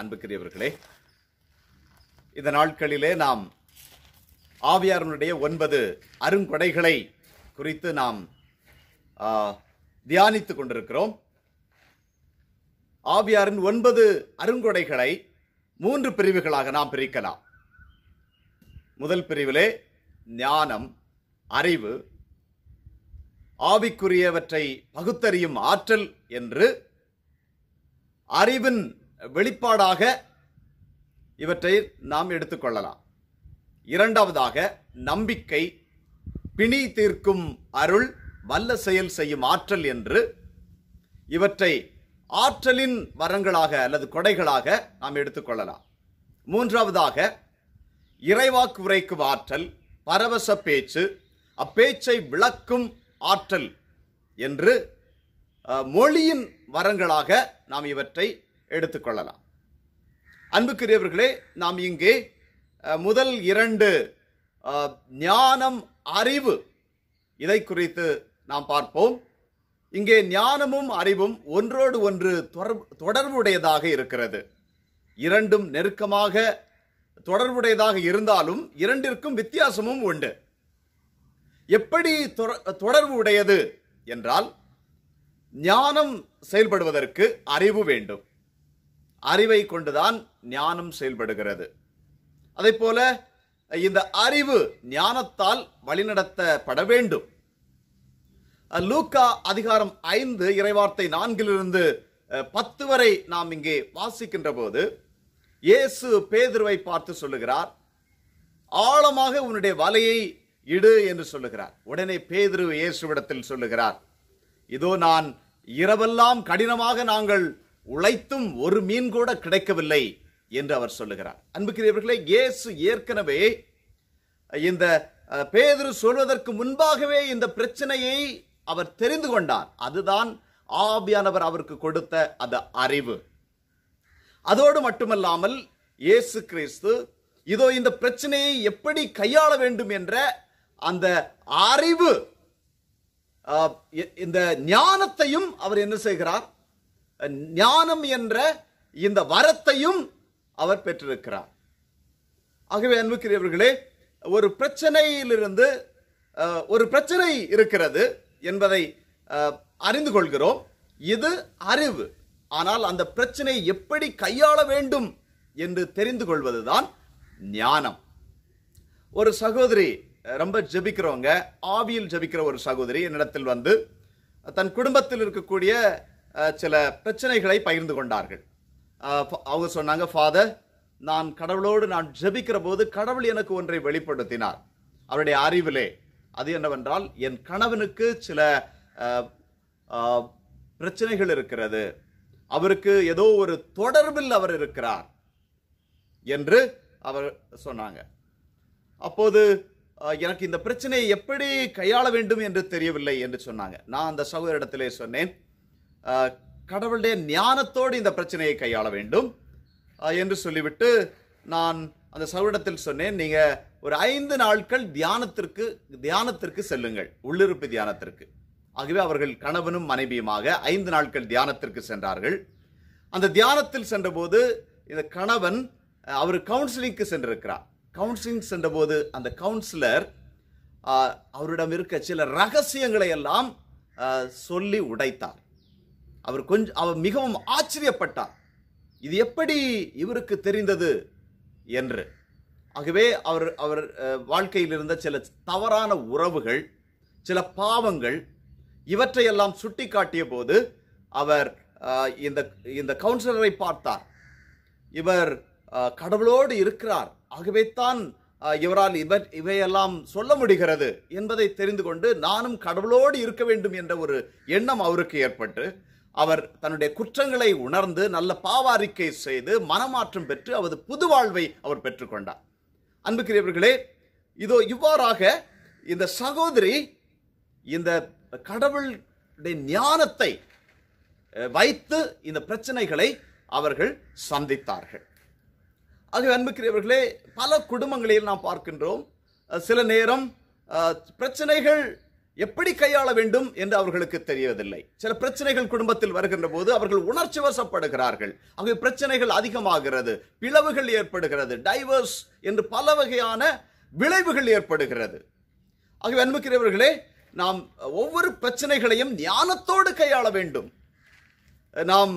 அன்புக்குரியவர்களே இந்த நாட்களிலே நாம் ஆவியாரனுடைய ஒன்பது அருங்கொடைகளை குறித்து நாம் தியானித்து கொண்டிருக்கிறோம் ஆவியாரின் ஒன்பது அருங்கொடைகளை மூன்று பிரிவுகளாக நாம் பிரிக்கலாம் முதல் பிரிவிலே ஞானம் அறிவு ஆவிக்குரியவற்றை பகுத்தறியும் ஆற்றல் என்று அறிவின் வெளிப்பாடாக இவற்றை நாம் எடுத்துக்கொள்ளலாம் இரண்டாவதாக நம்பிக்கை பிணி தீர்க்கும் அருள் வல்ல செயல் செய்யும் ஆற்றல் என்று இவற்றை ஆற்றலின் வரங்களாக அல்லது கொடைகளாக நாம் எடுத்துக்கொள்ளலாம் மூன்றாவதாக இறைவாக்கு உரைக்கும் ஆற்றல் பரவச பேச்சு அப்பேச்சை விளக்கும் ஆற்றல் என்று மொழியின் வரங்களாக நாம் இவற்றை எடுத்துக்கொள்ளலாம் அன்புக்குரியவர்களே நாம் இங்கே முதல் இரண்டு ஞானம் அறிவு இதை குறித்து நாம் பார்ப்போம் இங்கே ஞானமும் அறிவும் ஒன்றோடு ஒன்று தொடர்புடையதாக இருக்கிறது இரண்டும் நெருக்கமாக தொடர்புடையதாக இருந்தாலும் இரண்டிற்கும் வித்தியாசமும் உண்டு எப்படி தொடர்பு உடையது என்றால் ஞானம் செயல்படுவதற்கு அறிவு வேண்டும் அறிவை கொண்டுதான் ஞானம் செயல்படுகிறது அதே போல இந்த அறிவு ஞானத்தால் வழிநடத்தப்பட வேண்டும் லூக்கா அதிகாரம் ஐந்து இறைவார்த்தை நான்கிலிருந்து பத்து வரை நாம் இங்கே வாசிக்கின்ற போது இயேசு பேதுருவை பார்த்து சொல்லுகிறார் ஆழமாக உன்னுடைய வலையை இடு என்று சொல்லுகிறார் உடனே பேதுரு இயேசுவிடத்தில் சொல்லுகிறார் இதோ நான் இரவெல்லாம் கடினமாக நாங்கள் உழைத்தும் ஒரு மீன் கூட கிடைக்கவில்லை என்று அவர் சொல்லுகிறார் அன்புக்குரியவர்களே இயேசு ஏற்கனவே இந்த பேதுரு சொல்வதற்கு முன்பாகவே இந்த பிரச்சனையை அவர் தெரிந்து கொண்டார் அதுதான் ஆவியானவர் அவருக்கு கொடுத்த அந்த அறிவு அதோடு மட்டுமல்லாமல் இயேசு கிறிஸ்து இதோ இந்த பிரச்சனையை எப்படி கையாள வேண்டும் என்ற அந்த அறிவு இந்த ஞானத்தையும் அவர் என்ன செய்கிறார் ஞானம் என்ற இந்த வரத்தையும் அவர் பெற்றிருக்கிறார் ஆகவே அன்புக்குரியவர்களே ஒரு பிரச்சனையிலிருந்து ஒரு பிரச்சனை இருக்கிறது என்பதை அறிந்து கொள்கிறோம் இது அறிவு ஆனால் அந்த பிரச்சனையை எப்படி கையாள வேண்டும் என்று தெரிந்து கொள்வதுதான் ஞானம் ஒரு சகோதரி ரொம்ப ஜபிக்கிறவங்க ஆவியில் ஜபிக்கிற ஒரு சகோதரி என்னிடத்தில் வந்து தன் குடும்பத்தில் இருக்கக்கூடிய சில பிரச்சனைகளை பகிர்ந்து கொண்டார்கள் அவங்க சொன்னாங்க ஃபாதர் நான் கடவுளோடு நான் ஜெபிக்கிற போது கடவுள் எனக்கு ஒன்றை வெளிப்படுத்தினார் அவருடைய அறிவிலே அது என்னவென்றால் என் கணவனுக்கு சில பிரச்சனைகள் இருக்கிறது அவருக்கு ஏதோ ஒரு தொடர்பில் அவர் இருக்கிறார் என்று அவர் சொன்னாங்க அப்போது எனக்கு இந்த பிரச்சனையை எப்படி கையாள வேண்டும் என்று தெரியவில்லை என்று சொன்னாங்க நான் அந்த சகோதரிடத்திலே சொன்னேன் கடவுளுடைய ஞானத்தோடு இந்த பிரச்சனையை கையாள வேண்டும் என்று சொல்லிவிட்டு நான் அந்த சகோடத்தில் சொன்னேன் நீங்கள் ஒரு ஐந்து நாட்கள் தியானத்திற்கு தியானத்திற்கு செல்லுங்கள் உள்ளிருப்பு தியானத்திற்கு ஆகவே அவர்கள் கணவனும் மனைவியுமாக ஐந்து நாட்கள் தியானத்திற்கு சென்றார்கள் அந்த தியானத்தில் சென்றபோது இந்த கணவன் அவர் கவுன்சிலிங்க்கு சென்றிருக்கிறார் கவுன்சிலிங் சென்றபோது அந்த கவுன்சிலர் அவரிடம் இருக்க சில ரகசியங்களை எல்லாம் சொல்லி உடைத்தார் அவர் கொஞ்சம் அவர் மிகவும் ஆச்சரியப்பட்டார் இது எப்படி இவருக்கு தெரிந்தது என்று ஆகவே அவர் அவர் வாழ்க்கையில் இருந்த சில தவறான உறவுகள் சில பாவங்கள் இவற்றையெல்லாம் சுட்டி காட்டிய போது அவர் இந்த இந்த கவுன்சிலரை பார்த்தார் இவர் கடவுளோடு இருக்கிறார் ஆகவே தான் இவரால் இவர் இவையெல்லாம் சொல்ல முடிகிறது என்பதை தெரிந்து கொண்டு நானும் கடவுளோடு இருக்க வேண்டும் என்ற ஒரு எண்ணம் அவருக்கு ஏற்பட்டு அவர் தன்னுடைய குற்றங்களை உணர்ந்து நல்ல பாவாரிக்கை செய்து மனமாற்றம் பெற்று அவரது புது வாழ்வை அவர் பெற்றுக்கொண்டார் அன்புக்குரியவர்களே இதோ இவ்வாறாக இந்த சகோதரி இந்த கடவுளுடைய ஞானத்தை வைத்து இந்த பிரச்சனைகளை அவர்கள் சந்தித்தார்கள் ஆகவே அன்புக்குரியவர்களே பல குடும்பங்களில் நாம் பார்க்கின்றோம் சில நேரம் பிரச்சனைகள் எப்படி கையாள வேண்டும் என்று அவர்களுக்கு தெரியவதில்லை சில பிரச்சனைகள் குடும்பத்தில் வருகின்ற போது அவர்கள் உணர்ச்சி வசப்படுகிறார்கள் அவை பிரச்சனைகள் அதிகமாகிறது பிளவுகள் ஏற்படுகிறது டைவர்ஸ் என்று பல வகையான விளைவுகள் ஏற்படுகிறது ஆகவே அன்புக்கிறவர்களே நாம் ஒவ்வொரு பிரச்சனைகளையும் ஞானத்தோடு கையாள வேண்டும் நாம்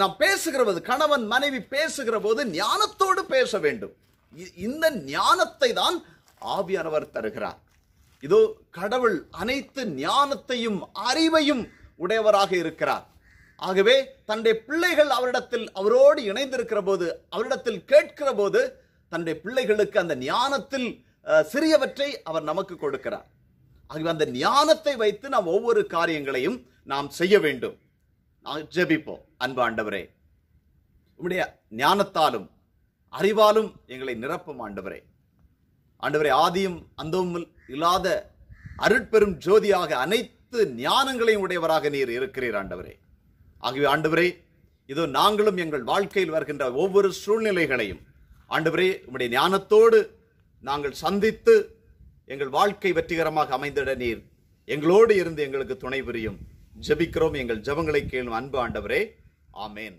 நாம் பேசுகிறவது கணவன் மனைவி பேசுகிற போது ஞானத்தோடு பேச வேண்டும் இந்த ஞானத்தை தான் ஆவியானவர் தருகிறார் இதோ கடவுள் அனைத்து ஞானத்தையும் அறிவையும் உடையவராக இருக்கிறார் ஆகவே தன்னுடைய பிள்ளைகள் அவரிடத்தில் அவரோடு இணைந்திருக்கிற போது அவரிடத்தில் கேட்கிற போது தன்னுடைய பிள்ளைகளுக்கு அந்த ஞானத்தில் சிறியவற்றை அவர் நமக்கு கொடுக்கிறார் ஆகவே அந்த ஞானத்தை வைத்து நாம் ஒவ்வொரு காரியங்களையும் நாம் செய்ய வேண்டும் நாம் ஜெபிப்போம் அன்பு ஆண்டவரே உம்முடைய ஞானத்தாலும் அறிவாலும் எங்களை நிரப்பும் ஆண்டவரே ஆண்டவரே ஆதியும் அந்தமும் இல்லாத அருட்பெரும் ஜோதியாக அனைத்து ஞானங்களையும் உடையவராக நீர் இருக்கிறீர் ஆண்டவரே ஆகவே ஆண்டவரே இதோ நாங்களும் எங்கள் வாழ்க்கையில் வருகின்ற ஒவ்வொரு சூழ்நிலைகளையும் ஆண்டவரே உம்முடைய ஞானத்தோடு நாங்கள் சந்தித்து எங்கள் வாழ்க்கை வெற்றிகரமாக அமைந்திட நீர் எங்களோடு இருந்து எங்களுக்கு துணை புரியும் ஜபிக்கிறோம் எங்கள் ஜபங்களை கேளும் அன்பு ஆண்டவரே ஆமேன்